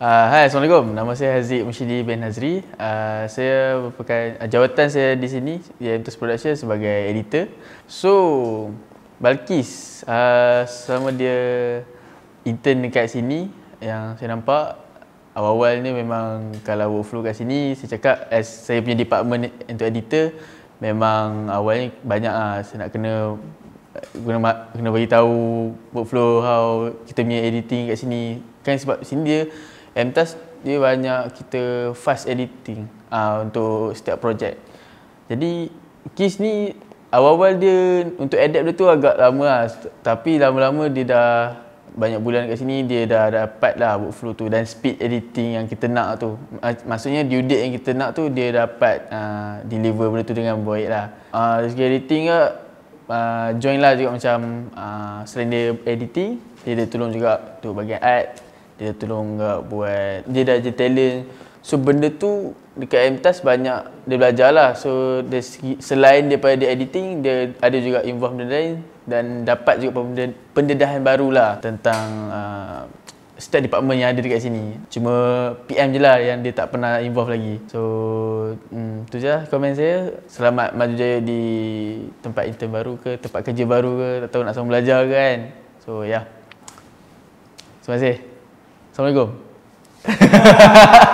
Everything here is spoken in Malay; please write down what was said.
Uh, hai, Assalamualaikum. Nama saya Haziq Mushidi bin Hazri. Uh, saya merupakan uh, jawatan saya di sini, iaitu Test Production sebagai editor. So, Balkis, uh, sama dia intern dekat sini yang saya nampak awal-awal ni memang kalau workflow kat sini saya cakap as saya punya department untuk editor memang awalnya banyak ah saya nak kena guna kena bagi tahu workflow how kita punya editing kat sini kan sebab sini dia MTAS dia banyak kita fast editing uh, untuk setiap projek. Jadi KIS ni awal-awal dia untuk adapt dia tu agak lama lah. Tapi lama-lama dia dah banyak bulan kat sini dia dah dapat lah workflow tu dan speed editing yang kita nak tu. Ah, maksudnya due date yang kita nak tu dia dapat uh, deliver benda tu dengan baik lah. Uh, segi editing ke uh, join lah juga macam uh, selain dia editing dia, dia tolong juga tu bagian art dia tolong enggak buat dia dah je talent so benda tu dekat MTAS banyak dia belajar lah so dia, selain daripada dia editing dia ada juga involve benda lain dan dapat juga pendedahan baru lah tentang uh, ah, setiap department yang ada dekat sini cuma PM je lah yang dia tak pernah involve lagi so hmm, tu je lah komen saya selamat maju jaya di tempat intern baru ke tempat kerja baru ke tak tahu nak sama belajar kan so ya yeah. terima kasih Assalamualaikum.